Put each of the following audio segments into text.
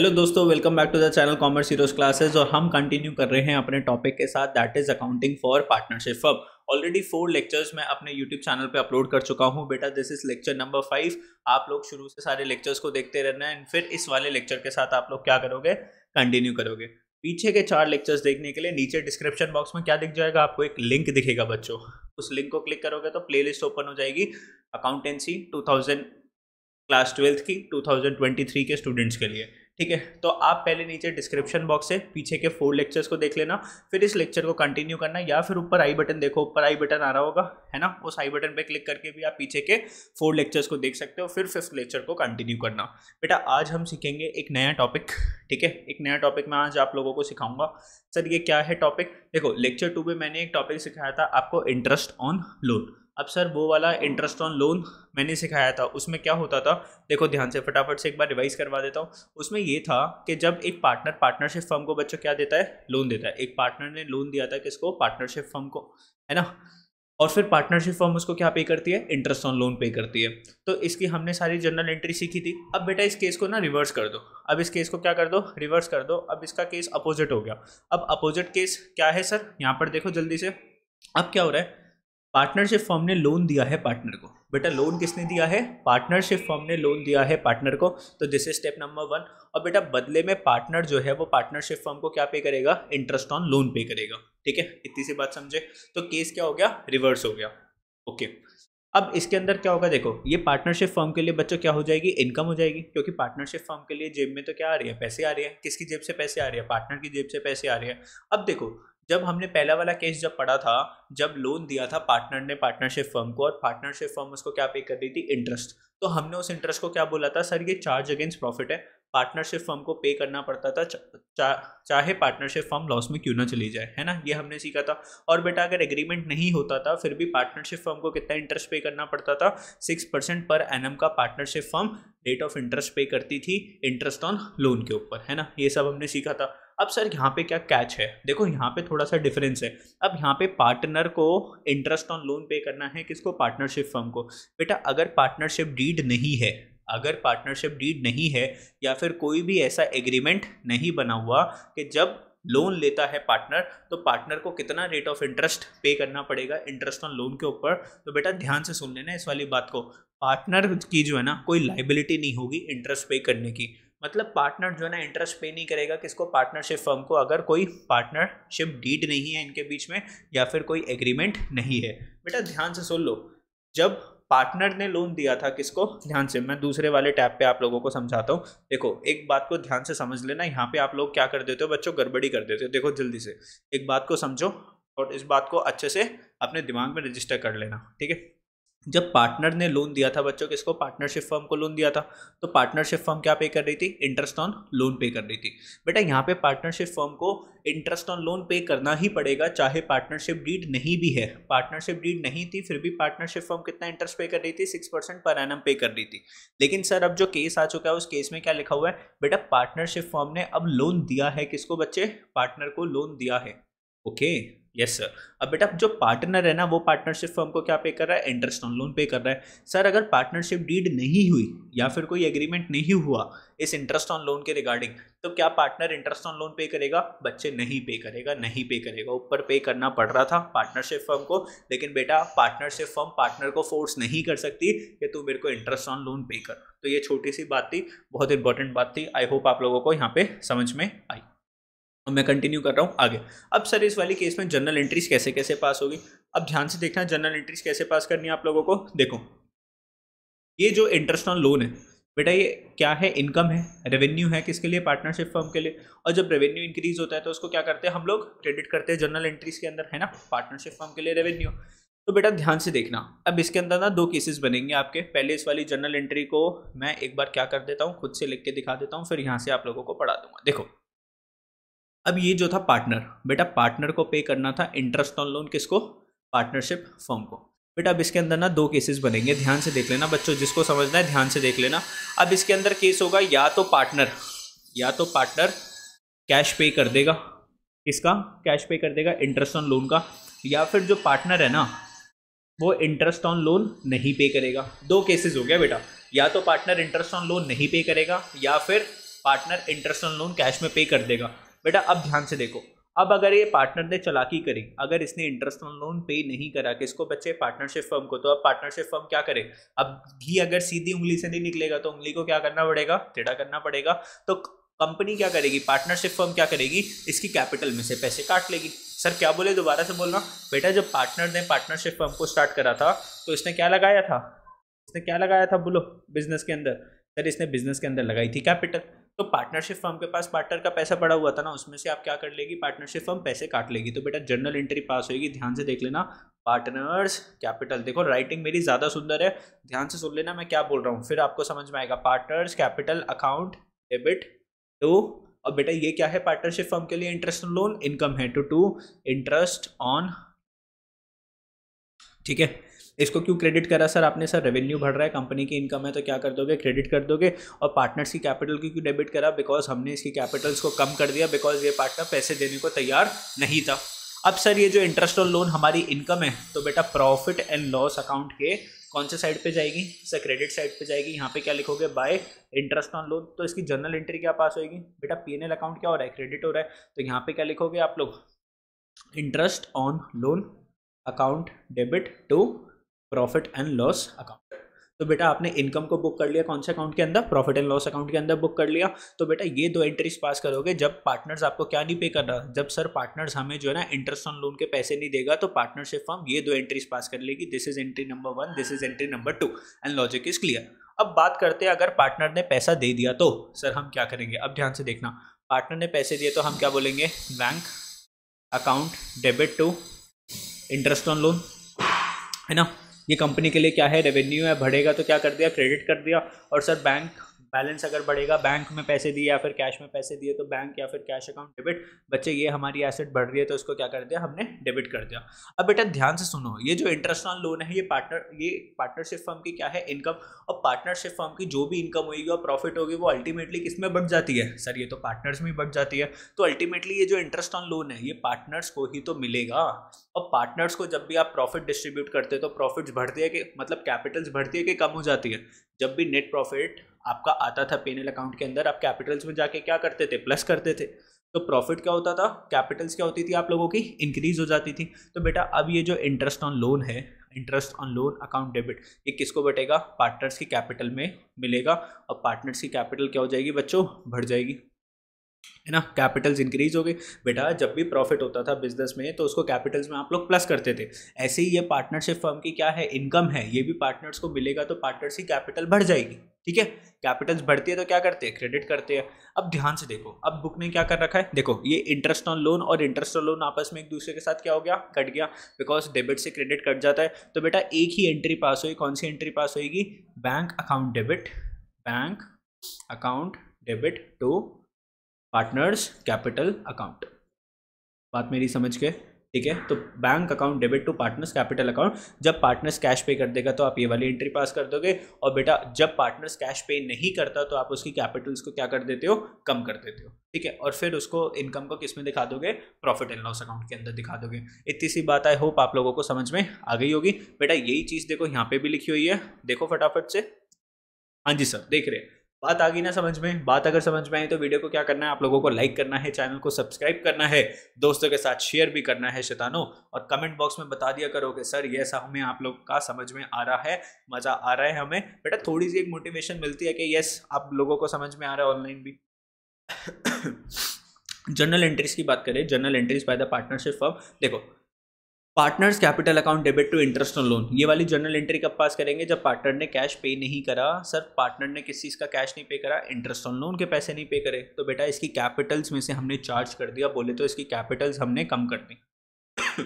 Hello दोस्तों welcome back to the channel commerce heroes classes और हम कंटिन्यू कर रहे हैं अपने टॉपिक के साथ that is accounting for partnership firm already four lectures मैं अपने यूट्यूब चैनल पे अपलोड कर चुका हूँ बेटा this is lecture number five आप लोग शुरू से सारे लेक्चर्स को देखते रहना है एंड फिर इस वाले लेक्चर के साथ आप लोग क्या करोगे कंटिन्यू करोगे पीछे के चार लेक्चर्स देखने के लिए नीचे डिस्क्रिप्शन बॉक्स में क्या दिख जाएगा आपको एक लिंक दिखेगा बच्चों उस लिंक को क्लिक करोगे तो प्ले ओपन हो जाएगी अकाउंटेंसी टू क्लास ट्वेल्थ की टू के स्टूडेंट्स के लिए ठीक है तो आप पहले नीचे डिस्क्रिप्शन बॉक्स से पीछे के फोर लेक्चर्स को देख लेना फिर इस लेक्चर को कंटिन्यू करना या फिर ऊपर आई बटन देखो ऊपर आई बटन आ रहा होगा है ना उस आई बटन पे क्लिक करके भी आप पीछे के फोर लेक्चर्स को देख सकते हो फिर फिफ्थ लेक्चर को कंटिन्यू करना बेटा आज हम सीखेंगे एक नया टॉपिक ठीक है एक नया टॉपिक मैं आज आप लोगों को सिखाऊंगा सर ये क्या है टॉपिक देखो लेक्चर टू में मैंने एक टॉपिक सिखाया था आपको इंटरेस्ट ऑन लोन अब सर वो वाला इंटरेस्ट ऑन लोन मैंने सिखाया था उसमें क्या होता था देखो ध्यान से फटाफट से एक बार रिवाइज करवा देता हूँ उसमें ये था कि जब एक पार्टनर पार्टनरशिप फर्म को बच्चों क्या देता है लोन देता है एक पार्टनर ने लोन दिया था किसको पार्टनरशिप फर्म को है ना और फिर पार्टनरशिप फर्म उसको क्या पे करती है इंटरेस्ट ऑन लोन पे करती है तो इसकी हमने सारी जनरल एंट्री सीखी थी अब बेटा इस केस को ना रिवर्स कर दो अब इस केस को क्या कर दो रिवर्स कर दो अब इसका केस अपोजिट हो गया अब अपोजिट केस क्या है सर यहाँ पर देखो जल्दी से अब क्या हो रहा है पार्टनरशिप फर्म ने लोन दिया है पार्टनर को बेटा लोन किसने दिया है पार्टनरशिप फर्म ने लोन दिया है पार्टनर को तो this is step number one और बेटा बदले में पार्टनर जो है वो पार्टनरशिप फर्म को क्या पे करेगा इंटरेस्ट ऑन लोन पे करेगा ठीक है इतनी सी बात समझे तो केस क्या हो गया रिवर्स हो गया ओके अब इसके अंदर क्या होगा देखो ये पार्टनरशिप फर्म के लिए बच्चों क्या हो जाएगी इनकम हो जाएगी क्योंकि पार्टनरशिप फर्म के लिए जेब में तो क्या आ रही है पैसे आ रही है किसकी जेब से पैसे आ रही है पार्टनर की जेब से पैसे आ रही है अब देखो जब हमने पहला वाला केस जब पढ़ा था जब लोन दिया था पार्टनर ने पार्टनरशिप फर्म को और पार्टनरशिप फर्म उसको क्या पे कर रही थी इंटरेस्ट तो हमने उस इंटरेस्ट को क्या बोला था सर ये चार्ज अगेंस्ट प्रॉफिट है पार्टनरशिप फर्म को पे करना पड़ता था चा, चाहे पार्टनरशिप फर्म लॉस में क्यों ना चली जाए है ना ये हमने सीखा था और बेटा अगर एग्रीमेंट नहीं होता था फिर भी पार्टनरशिप फर्म को कितना इंटरेस्ट पे करना पड़ता था सिक्स परसेंट पर एन का partnership firm rate of interest pay करती थी इंटरेस्ट ऑन लोन के ऊपर है ना ये सब हमने सीखा था अब सर यहाँ पे क्या कैच है देखो यहाँ पे थोड़ा सा डिफरेंस है अब यहाँ पे पार्टनर को इंटरेस्ट ऑन लोन पे करना है किसको पार्टनरशिप फर्म को बेटा अगर पार्टनरशिप डीड नहीं है अगर पार्टनरशिप डीड नहीं है या फिर कोई भी ऐसा एग्रीमेंट नहीं बना हुआ कि जब लोन लेता है पार्टनर तो पार्टनर को कितना रेट ऑफ इंटरेस्ट पे करना पड़ेगा इंटरेस्ट ऑन लोन के ऊपर तो बेटा ध्यान से सुन लेना इस वाली बात को पार्टनर की जो है ना कोई लाइबिलिटी नहीं होगी इंटरेस्ट पे करने की मतलब पार्टनर जो है ना इंटरेस्ट पे नहीं करेगा किसको पार्टनरशिप फर्म को अगर कोई पार्टनरशिप डीड नहीं है इनके बीच में या फिर कोई एग्रीमेंट नहीं है बेटा ध्यान से सुन लो जब पार्टनर ने लोन दिया था किसको ध्यान से मैं दूसरे वाले टैब पे आप लोगों को समझाता हूँ देखो एक बात को ध्यान से समझ लेना यहाँ पे आप लोग क्या कर देते हो बच्चों गड़बड़ी कर देते हो देखो जल्दी से एक बात को समझो और इस बात को अच्छे से अपने दिमाग में रजिस्टर कर लेना ठीक है जब पार्टनर ने लोन दिया था बच्चों किसको पार्टनरशिप फर्म को लोन दिया था तो पार्टनरशिप फर्म क्या पे कर रही थी इंटरेस्ट ऑन लोन पे कर रही थी बेटा यहाँ पे पार्टनरशिप फर्म को इंटरेस्ट ऑन लोन पे करना ही पड़ेगा चाहे पार्टनरशिप डीड नहीं भी है पार्टनरशिप डीड नहीं थी फिर भी पार्टनरशिप फर्म कितना इंटरेस्ट पे कर रही थी सिक्स परसेंट पर एनम पे कर रही थी लेकिन सर अब जो केस आ चुका है उस केस में क्या लिखा हुआ है बेटा पार्टनरशिप फर्म ने अब लोन दिया है किसको बच्चे पार्टनर को लोन दिया है ओके okay. यस सर अब बेटा जो पार्टनर है ना वो पार्टनरशिप फर्म को क्या पे कर रहा है इंटरेस्ट ऑन लोन पे कर रहा है सर अगर पार्टनरशिप डीड नहीं हुई या फिर कोई एग्रीमेंट नहीं हुआ इस इंटरेस्ट ऑन लोन के रिगार्डिंग तो क्या पार्टनर इंटरेस्ट ऑन लोन पे करेगा बच्चे नहीं पे करेगा नहीं पे करेगा ऊपर पे करना पड़ रहा था पार्टनरशिप फर्म को लेकिन बेटा पार्टनरशिप फर्म पार्टनर को फोर्स नहीं कर सकती कि तू मेरे को इंटरेस्ट ऑन लोन पे कर तो ये छोटी सी बात थी बहुत इंपॉर्टेंट बात थी आई होप आप लोगों को यहाँ पे समझ में आई और मैं कंटिन्यू कर रहा हूँ आगे अब सर इस वाली केस में जनरल एंट्रीज कैसे कैसे पास होगी अब ध्यान से देखना जनरल एंट्रीज कैसे पास करनी है आप लोगों को देखो ये जो इंटरेस्ट ऑन लोन है बेटा ये क्या है इनकम है रेवेन्यू है किसके लिए पार्टनरशिप फर्म के लिए और जब रेवेन्यू इंक्रीज होता है तो उसको क्या करते हैं हम लोग क्रेडिट करते हैं जनरल एंट्रीज के अंदर है ना पार्टनरशिप फर्म के लिए रेवेन्यू तो बेटा ध्यान से देखना अब इसके अंदर ना दो केसेस बनेंगे आपके पहले इस वाली जनरल एंट्री को मैं एक बार क्या कर देता हूँ खुद से लिख के दिखा देता हूँ फिर यहाँ से आप लोगों को पढ़ा दूंगा देखो अब ये जो था पार्टनर बेटा पार्टनर को पे करना था इंटरेस्ट ऑन लोन किसको पार्टनरशिप फॉर्म को बेटा अब इसके अंदर ना दो केसेस बनेंगे ध्यान से देख लेना बच्चों जिसको समझना है ध्यान से देख लेना अब इसके अंदर केस होगा या तो पार्टनर या तो पार्टनर कैश पे कर देगा किसका कैश पे कर देगा इंटरेस्ट ऑन लोन का या फिर जो पार्टनर है ना वो इंटरेस्ट ऑन लोन नहीं पे करेगा दो केसेस हो गया बेटा या तो पार्टनर इंटरेस्ट ऑन लोन नहीं पे करेगा या फिर partner interest on loan cash में पे कर देगा बेटा अब ध्यान से देखो अब अगर ये पार्टनर ने चलाकी करी अगर इसने इंटरेस्ट ऑन लोन पे नहीं करा किसको बच्चे पार्टनरशिप फर्म को तो अब पार्टनरशिप फर्म क्या करे अब घी अगर सीधी उंगली से नहीं निकलेगा तो उंगली को क्या करना पड़ेगा टेढ़ा करना पड़ेगा तो कंपनी क्या करेगी पार्टनरशिप फर्म क्या करेगी इसकी कैपिटल में से पैसे काट लेगी सर क्या बोले दोबारा से बोलना बेटा जब पार्टनर ने पार्टनरशिप फर्म को स्टार्ट करा था तो इसने क्या लगाया था इसने क्या लगाया था बोलो बिजनेस के अंदर सर इसने बिजनेस के अंदर लगाई थी कैपिटल तो पार्टनरशिप फर्म के पास पार्टनर का पैसा पड़ा हुआ था ना उसमें से आप क्या कर लेगी पार्टनरशिप फर्म पैसे काट लेगी तो बेटा जर्नल एंट्री पास होगी ध्यान से देख लेना पार्टनर्स कैपिटल देखो राइटिंग मेरी ज़्यादा सुंदर है ध्यान से सुन लेना मैं क्या बोल रहा हूँ फिर आपको समझ में आएगा partners capital account debit to और बेटा ये क्या है पार्टनरशिप फर्म के लिए इंटरेस्ट लोन इनकम है टू टू इंटरेस्ट ऑन ठीक है इसको क्यों क्रेडिट करा सर आपने सर रेवेन्यू बढ़ रहा है कंपनी की इनकम है तो क्या कर दोगे क्रेडिट कर दोगे और पार्टनर्स की कैपिटल की क्यों डेबिट करा बिकॉज हमने इसकी कैपिटल्स को कम कर दिया बिकॉज ये पार्टनर पैसे देने को तैयार नहीं था अब सर ये जो इंटरेस्ट और लोन हमारी इनकम है तो बेटा प्रॉफिट एंड लॉस अकाउंट के कौन से साइड पे जाएगी सर क्रेडिट साइड पे जाएगी यहाँ पे क्या लिखोगे बाय इंटरेस्ट ऑन लोन तो इसकी जनरल एंट्री क्या पास होगी बेटा पी एन एल अकाउंट क्या हो रहा है क्रेडिट हो रहा है तो यहाँ पे क्या लिखोगे आप लोग interest on loan account debit to profit and loss account तो बेटा आपने इनकम को बुक कर लिया कौन से अकाउंट के अंदर प्रॉफिट एंड लॉस अकाउंट के अंदर बुक कर लिया तो बेटा ये दो एंट्रीज पास करोगे जब पार्टनर्स आपको क्या नहीं पे कर रहा जब सर पार्टनर्स हमें जो है ना इंटरेस्ट ऑन लोन के पैसे नहीं देगा तो पार्टनरशिप फॉर्म ये दो एंट्रीज पास कर लेगी this is entry number one this is entry number two and logic is clear अब बात करते हैं अगर पार्टनर ने पैसा दे दिया तो सर हम क्या करेंगे अब ध्यान से देखना पार्टनर ने पैसे दिए तो हम क्या बोलेंगे bank account debit to interest on loan है ना ये कंपनी के लिए क्या है रेवेन्यू है बढ़ेगा तो क्या कर दिया क्रेडिट कर दिया और सर बैंक बैलेंस अगर बढ़ेगा बैंक में पैसे दिए या फिर कैश में पैसे दिए तो बैंक या फिर कैश अकाउंट डेबिट बच्चे ये हमारी एसेट बढ़ रही है तो इसको क्या कर दिया हमने डेबिट कर दिया अब बेटा ध्यान से सुनो ये जो इंटरेस्ट ऑन लोन है ये पार्टनर ये पार्टनरशिप फर्म की क्या है इनकम और पार्टनरशिप फर्म की जो भी इनकम होगी और प्रॉफिट होगी वो अल्टीमेटली किस में बढ़ जाती है सर ये तो पार्टनर्स में ही बढ़ जाती है तो अल्टीमेटली ये जो इंटरेस्ट ऑन लोन है ये पार्टनर्स को ही तो मिलेगा और पार्टनर्स को जब भी आप प्रॉफिट डिस्ट्रीब्यूट करते हो तो प्रॉफिट्स बढ़ती है कि मतलब कैपिटल्स बढ़ती है कि कम हो जाती है जब भी नेट प्रॉफिट आपका आता था पेनल अकाउंट के अंदर आप कैपिटल्स में जाके क्या करते थे प्लस करते थे तो प्रॉफिट क्या होता था कैपिटल्स क्या होती थी आप लोगों की इंक्रीज हो जाती थी तो बेटा अब ये जो इंटरेस्ट ऑन लोन है interest on loan account debit ये किसको बटेगा पार्टनर्स की कैपिटल में मिलेगा और पार्टनर्स की कैपिटल क्या हो जाएगी बच्चों बढ़ जाएगी है ना कैपिटल्स इंक्रीज हो गए बेटा जब भी प्रॉफिट होता था बिजनेस में तो उसको कैपिटल्स में आप लोग प्लस करते थे ऐसे ही ये पार्टनरशिप फर्म की क्या है इनकम है ये भी पार्टनर्स को मिलेगा तो पार्टनर्स की कैपिटल बढ़ जाएगी ठीक है कैपिटल्स बढ़ती है तो क्या करते हैं क्रेडिट करते हैं अब ध्यान से देखो अब बुक में क्या कर रखा है देखो ये इंटरेस्ट ऑन लोन और इंटरेस्ट ऑन लोन आपस में एक दूसरे के साथ क्या हो गया कट गया बिकॉज डेबिट से क्रेडिट कट जाता है तो बेटा एक ही एंट्री पास हुई कौन सी एंट्री पास होगी bank account debit bank account debit to partners capital account बात मेरी समझ के ठीक है तो bank account debit to partners capital account जब पार्टनर्स कैश पे कर देगा तो आप ये वाली एंट्री पास कर दोगे और बेटा जब पार्टनर्स कैश पे नहीं करता तो आप उसकी कैपिटल्स को क्या कर देते हो कम कर देते हो ठीक है और फिर उसको इनकम को किस में दिखा दोगे प्रॉफिट एंड लॉस अकाउंट के अंदर दिखा दोगे इतनी सी बात आई होप आप लोगों को समझ में आ गई होगी बेटा यही चीज़ देखो यहाँ पे भी लिखी हुई है देखो फटाफट से हाँ जी सर देख रहे हैं बात आ गई ना समझ में बात अगर समझ में आई तो वीडियो को क्या करना है आप लोगों को लाइक करना है चैनल को सब्सक्राइब करना है दोस्तों के साथ शेयर भी करना है शैतानों और कमेंट बॉक्स में बता दिया करो कि सर ये हमें आप लोग का समझ में आ रहा है मज़ा आ रहा है हमें बेटा थोड़ी सी एक मोटिवेशन मिलती है कि यस आप लोगों को समझ में आ रहा है ऑनलाइन भी जर्नल एंट्रीज की बात करें journal entries by the partnership form देखो partners capital account debit to interest on loan ये वाली जनरल एंट्री कब पास करेंगे जब पार्टनर ने कैश पे नहीं करा सर पार्टनर ने किस चीज़ का कैश नहीं पे करा इंटरेस्ट ऑन लोन के पैसे नहीं पे करे तो बेटा इसकी कैपिटल्स में से हमने चार्ज कर दिया बोले तो इसकी कैपिटल्स हमने कम कर दी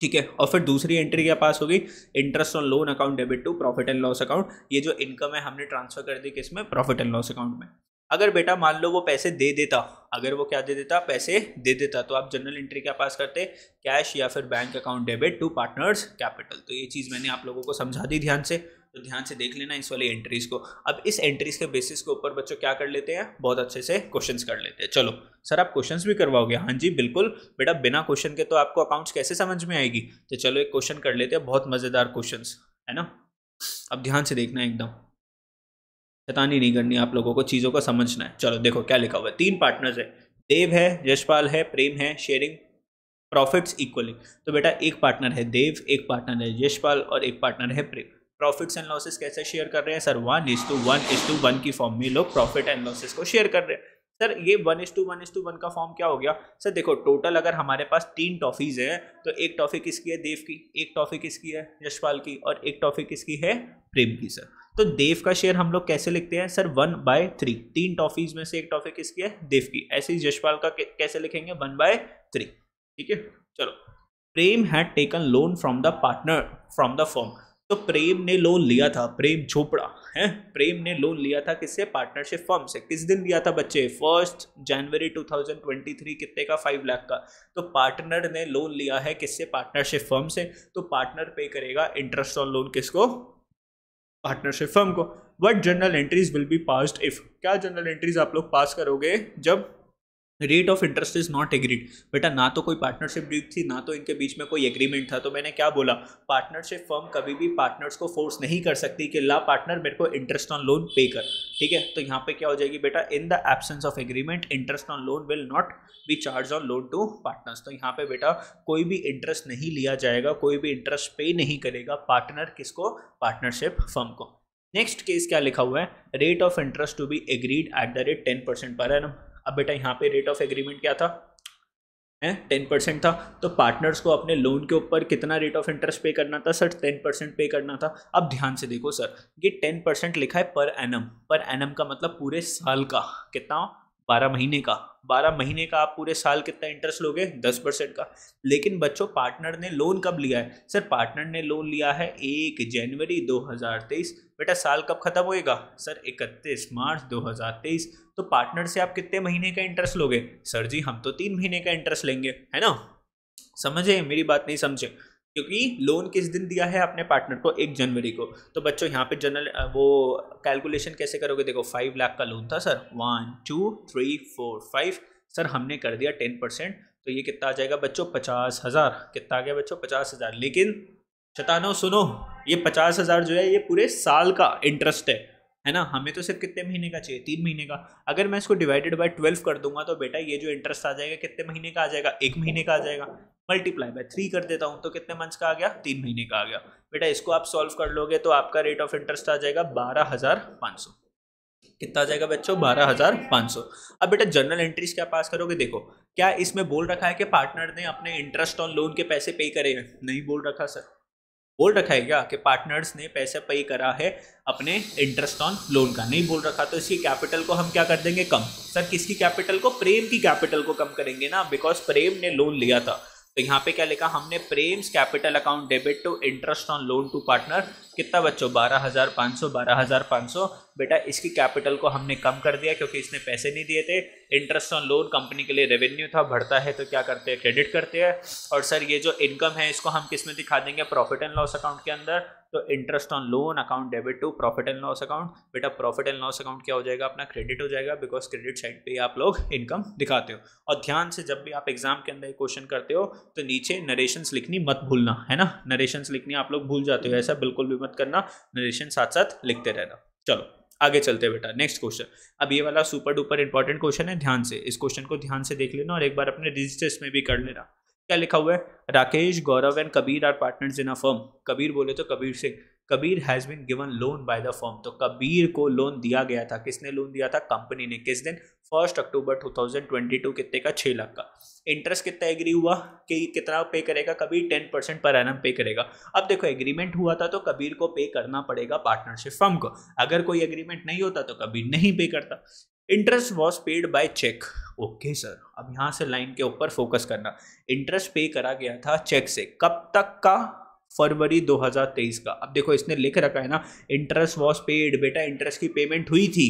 ठीक है और फिर दूसरी एंट्री क्या पास होगी interest on loan account debit to profit and loss account ये जो इनकम है हमने ट्रांसफर कर दी किसमें प्रॉफिट एंड लॉस अकाउंट में अगर बेटा मान लो वो पैसे दे देता अगर वो क्या दे देता पैसे दे देता तो आप जनरल एंट्री क्या पास करते कैश या फिर bank account debit to partners capital तो ये चीज़ मैंने आप लोगों को समझा दी ध्यान से तो ध्यान से देख लेना इस वाली एंट्रीज को अब इस एंट्रीज के बेसिस के ऊपर बच्चों क्या कर लेते हैं बहुत अच्छे से क्वेश्चंस कर लेते हैं चलो सर आप क्वेश्चंस भी करवाओगे हाँ जी बिल्कुल बेटा बिना क्वेश्चन के तो आपको अकाउंट्स कैसे समझ में आएगी तो चलो एक क्वेश्चन कर लेते हैं बहुत मज़ेदार क्वेश्चन है ना अब ध्यान से देखना एकदम शैतानी नहीं करनी आप लोगों को चीज़ों को समझना है चलो देखो क्या लिखा हुआ है तीन पार्टनर्स है देव है यशपाल है प्रेम है शेयरिंग प्रॉफिट्स इक्वली तो बेटा एक पार्टनर है देव एक पार्टनर है यशपाल और एक पार्टनर है प्रेम प्रॉफिट्स एंड लॉसेस कैसे शेयर कर रहे हैं sir one is to one is to one की फॉर्म में लोग प्रॉफिट एंड लॉसेस को शेयर कर रहे हैं सर ये one is to one is to one का फॉर्म क्या हो गया सर देखो टोटल अगर हमारे पास तीन टॉफीज हैं तो एक टॉफी किसकी है देव की एक टॉफी किसकी है यशपाल की और एक टॉफी किसकी है प्रेम की सर तो देव का शेयर हम लोग कैसे लिखते हैं सर वन बाय थ्री तीन टॉफीज में से एक टॉफी किसकी है देव की ऐसे ही यशपाल का कैसे लिखेंगे वन बाय थ्री ठीक है चलो Prem had taken loan from the partner from the firm तो प्रेम ने लोन लिया था प्रेम झोपड़ा है प्रेम ने लोन लिया था किससे पार्टनरशिप फॉर्म से किस दिन लिया था बच्चे फर्स्ट जनवरी 2023 कितने का फाइव लाख का तो पार्टनर ने लोन लिया है किससे पार्टनरशिप फॉर्म से तो पार्टनर पे करेगा इंटरेस्ट ऑन लोन किसको पार्टनरशिप फर्म को what general entries will be passed if क्या जनरल एंट्रीज आप लोग पास करोगे जब rate of interest is not agreed बेटा ना तो कोई पार्टनरशिप डील थी ना तो इनके बीच में कोई एग्रीमेंट था तो मैंने क्या बोला पार्टनरशिप फर्म कभी भी पार्टनर्स को फोर्स नहीं कर सकती कि ला पार्टनर मेरे को इंटरेस्ट ऑन लोन पे कर ठीक है तो यहाँ पे क्या हो जाएगी बेटा in the absence of agreement interest on loan will not be charge on loan to partners तो यहाँ पे बेटा कोई भी इंटरेस्ट नहीं लिया जाएगा कोई भी इंटरेस्ट पे नहीं करेगा पार्टनर किसको पार्टनरशिप फर्म को नेक्स्ट केस क्या लिखा हुआ है rate of interest to be agreed at the rate ten percent per annum अब बेटा यहाँ पे रेट ऑफ एग्रीमेंट क्या था है टेन परसेंट था तो पार्टनर्स को अपने लोन के ऊपर कितना रेट ऑफ इंटरेस्ट पे करना था सर टेन परसेंट पे करना था अब ध्यान से देखो सर ये टेन परसेंट लिखा है पर एनम पर एनम का मतलब पूरे साल का कितना बारह महीने का बारह महीने का आप पूरे साल कितना इंटरेस्ट लोगे दस परसेंट का लेकिन बच्चों पार्टनर ने लोन कब लिया है सर पार्टनर ने लोन लिया है एक जनवरी दो हज़ार तेईस बेटा साल कब खत्म होएगा सर इकतीस मार्च 2023 तो पार्टनर से आप कितने महीने का इंटरेस्ट लोगे सर जी हम तो तीन महीने का इंटरेस्ट लेंगे है ना समझे मेरी बात नहीं समझे क्योंकि लोन किस दिन दिया है अपने पार्टनर को एक जनवरी को तो बच्चों यहाँ पे जनरल वो कैलकुलेशन कैसे करोगे देखो फाइव लाख का लोन था sir one two three four five sir हमने कर दिया टेन परसेंट तो ये कितना आ जाएगा बच्चों पचास हज़ार कितना आ गया बच्चों पचास हज़ार लेकिन शतानो सुनो ये पचास हज़ार जो है ये पूरे साल का इंटरेस्ट है है ना हमें तो सिर्फ कितने महीने का चाहिए तीन महीने का अगर मैं इसको डिवाइडेड बाय ट्वेल्व कर दूंगा तो बेटा ये जो इंटरेस्ट आ जाएगा कितने महीने का आ जाएगा एक महीने का आ जाएगा मल्टीप्लाई बाय थ्री कर देता हूँ तो कितने मंथ्स का आ गया तीन महीने का आ गया बेटा इसको आप सॉल्व कर लोगे तो आपका रेट ऑफ इंटरेस्ट आ जाएगा बारह हज़ार पाँच सौ कितना आ जाएगा बच्चों बारह हज़ार पाँच सौ अब बेटा जनरल एंट्रीज क्या पास करोगे देखो क्या इसमें बोल रखा है कि पार्टनर ने अपने इंटरेस्ट ऑन लोन के पैसे पे करे हैं नहीं बोल रखा सर बोल रखा है क्या कि पार्टनर्स ने पैसा पे करा है अपने इंटरेस्ट ऑन लोन का नहीं बोल रखा तो इसकी कैपिटल को हम क्या कर देंगे कम सर किसकी कैपिटल को प्रेम की कैपिटल को कम करेंगे ना बिकॉज प्रेम ने लोन लिया था तो यहाँ पे क्या लिखा हमने Prem's capital account debit to interest on loan to partner कितना बच्चों बारह हजार पाँच सौ बारह हजार पाँच सौ बेटा इसकी कैपिटल को हमने कम कर दिया क्योंकि इसने पैसे नहीं दिए थे इंटरेस्ट ऑन लोन कंपनी के लिए रेवेन्यू था बढ़ता है तो क्या करते हैं क्रेडिट करते हैं और सर ये जो इनकम है इसको हम किस में दिखा देंगे प्रॉफिट एंड लॉस अकाउंट के अंदर तो interest on loan account debit to profit and loss account बेटा प्रॉफिट एंड लॉस अकाउंट क्या हो जाएगा अपना क्रेडिट हो जाएगा बिकॉज क्रेडिट साइड पर आप लोग इनकम दिखाते हो और ध्यान से जब भी आप एग्जाम के अंदर क्वेश्चन करते हो तो नीचे नरेशंस लिखनी मत भूलना है ना नरेशंस लिखनी आप लोग भूल जाते हो ऐसा बिल्कुल भी मत करना नरेशन साथ साथ लिखते रहना चलो आगे चलते हैं बेटा नेक्स्ट क्वेश्चन अब ये वाला सुपर डुपर इंपॉर्टेंट क्वेश्चन है ध्यान से इस क्वेश्चन को ध्यान से देख लेना और एक बार अपने रजिस्टर्स में भी कर लेना क्या लिखा हुआ है Rakesh Gaurav and Kabir are partners in a firm Kabir बोले तो Kabir Singh Kabir has been given loan by the firm तो कबीर को लोन दिया गया था किसने लोन दिया था कंपनी ने किस दिन फर्स्ट अक्टूबर 2022 कितने का छः लाख का इंटरेस्ट कितना एग्री हुआ कि कितना पे करेगा Kabir ten percent per annum pay करेगा अब देखो एग्रीमेंट हुआ था तो कबीर को पे करना पड़ेगा पार्टनरशिप फर्म को अगर कोई एग्रीमेंट नहीं होता तो कबीर नहीं पे करता interest was paid by cheque okay sir अब यहाँ से लाइन के ऊपर फोकस करना इंटरेस्ट पे करा गया था चेक से कब तक का फरवरी 2023 का अब देखो इसने लिख रखा है ना इंटरेस्ट वॉज पेड बेटा इंटरेस्ट की पेमेंट हुई थी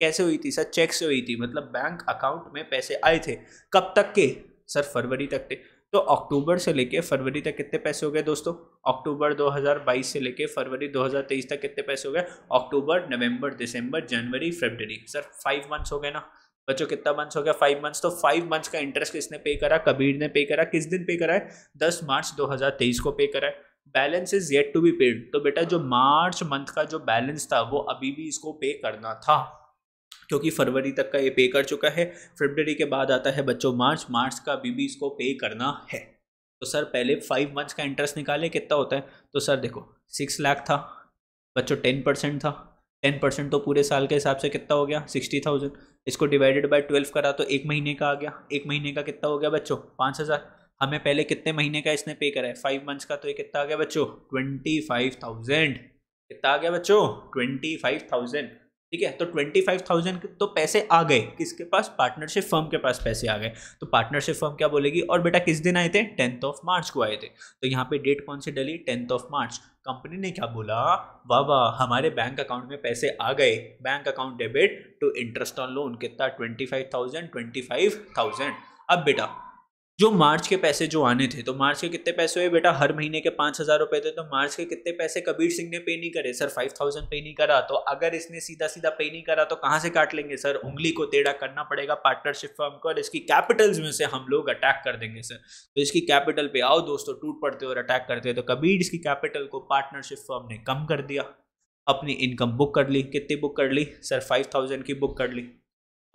कैसे हुई थी सर चेक से हुई थी मतलब बैंक अकाउंट में पैसे आए थे कब तक के सर फरवरी तक थे तो अक्टूबर से लेके फरवरी तक कितने पैसे हो गए दोस्तों अक्टूबर 2022 से लेके फरवरी 2023 तक कितने पैसे हो गए अक्टूबर नवंबर दिसंबर जनवरी फरवरी सर फाइव मंथ्स हो गए ना बच्चों कितना मंथ्स हो गया फाइव मंथ्स तो फाइव मंथ्स का इंटरेस्ट किसने पे करा कबीर ने पे करा किस दिन पे करा है दस मार्च दो को पे करा है balance is yet to be paid तो बेटा जो मार्च मंथ का जो बैलेंस था वो अभी भी इसको पे करना था क्योंकि फरवरी तक का ये पे कर चुका है फरवरी के बाद आता है बच्चों मार्च मार्च का अभी भी इसको पे करना है तो सर पहले फाइव मंथ्स का इंटरेस्ट निकाले कितना होता है तो सर देखो सिक्स लाख था बच्चों टेन परसेंट था टेन परसेंट तो पूरे साल के हिसाब से कितना हो गया सिक्सटी थाउजेंड इसको डिवाइडेड बाय ट्वेल्व करा तो एक महीने का आ गया एक महीने का कितना हो गया बच्चों पाँच हज़ार हमें पहले कितने महीने का इसने पे करा है फाइव मंथ्स का तो ये कितना आ गया बच्चों ट्वेंटी फाइव थाउजेंड कितना आ गया बच्चों ट्वेंटी फाइव थाउजेंड ठीक है तो ट्वेंटी फाइव थाउजेंड तो पैसे आ गए किसके पास पार्टनरशिप फर्म के पास पैसे आ गए तो पार्टनरशिप फर्म क्या बोलेगी और बेटा किस दिन आए थे टेंथ ऑफ मार्च को आए थे तो यहाँ पे डेट कौन सी डली टेंथ ऑफ मार्च कंपनी ने क्या बोला वाह वाह हमारे बैंक अकाउंट में पैसे आ गए bank account debit to interest on loan कितना twenty five thousand twenty five thousand अब बेटा जो मार्च के पैसे जो आने थे तो मार्च के कितने पैसे हुए बेटा हर महीने के पाँच हज़ार रुपये थे तो मार्च के कितने पैसे कबीर सिंह ने पे नहीं करे सर फाइव थाउजेंड पे नहीं करा तो अगर इसने सीधा सीधा पे नहीं करा तो कहाँ से काट लेंगे सर उंगली को टेढ़ा करना पड़ेगा पार्टनरशिप फर्म को और इसकी कैपिटल्स में से हम लोग अटैक कर देंगे सर तो इसकी कैपिटल पे आओ दोस्तों टूट पड़ते और अटैक करते हो तो कबीर इसकी कैपिटल को पार्टनरशिप फर्म ने कम कर दिया अपनी इनकम बुक कर ली कितनी बुक कर ली सर फाइव थाउजेंड की बुक कर ली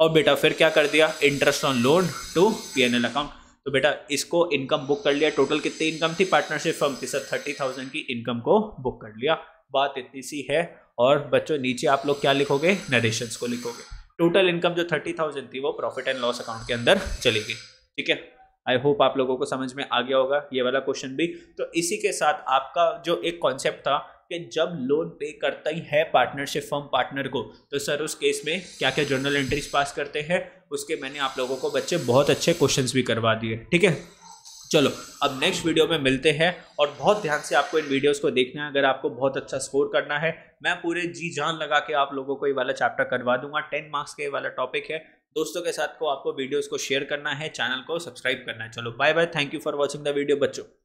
और बेटा फिर क्या कर दिया interest on loan to P N L account तो बेटा इसको इनकम बुक कर लिया टोटल कितनी इनकम थी पार्टनरशिप फर्म के साथ थर्टी थाउजेंड की इनकम को बुक कर लिया बात इतनी सी है और बच्चों नीचे आप लोग क्या लिखोगे नरेशन को लिखोगे टोटल इनकम जो थर्टी थाउजेंड थी वो प्रॉफिट एंड लॉस अकाउंट के अंदर चलेगी ठीक है आई होप आप लोगों को समझ में आ गया होगा ये वाला क्वेश्चन भी तो इसी के साथ आपका जो एक कॉन्सेप्ट था कि जब लोन पे करता ही है पार्टनरशिप फर्म पार्टनर को तो सर उस केस में क्या क्या जर्नल एंट्रीज पास करते हैं उसके मैंने आप लोगों को बच्चे बहुत अच्छे क्वेश्चंस भी करवा दिए ठीक है चलो अब नेक्स्ट वीडियो में मिलते हैं और बहुत ध्यान से आपको इन वीडियोस को देखना है अगर आपको बहुत अच्छा स्कोर करना है मैं पूरे जी जान लगा के आप लोगों को ये वाला चैप्टर करवा दूंगा टेन मार्क्स के वाला टॉपिक है दोस्तों के साथ को आपको वीडियोज़ को शेयर करना है चैनल को सब्सक्राइब करना है चलो bye bye thank you for watching the video बच्चों